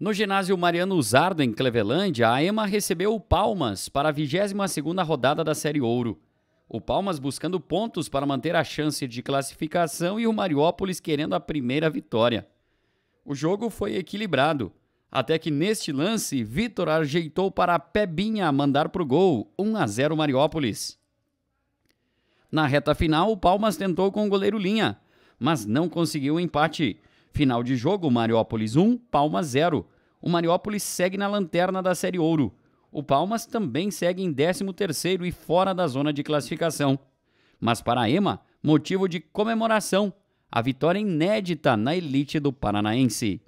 No ginásio Mariano Uzardo, em Clevelândia, a EMA recebeu o Palmas para a 22 rodada da Série Ouro. O Palmas buscando pontos para manter a chance de classificação e o Mariópolis querendo a primeira vitória. O jogo foi equilibrado, até que neste lance, Vitor ajeitou para a Pebinha mandar para o gol, 1 a 0 Mariópolis. Na reta final, o Palmas tentou com o goleiro Linha, mas não conseguiu o empate Final de jogo, Mariópolis 1, Palmas 0. O Mariópolis segue na lanterna da Série Ouro. O Palmas também segue em 13º e fora da zona de classificação. Mas para a EMA, motivo de comemoração, a vitória inédita na elite do Paranaense.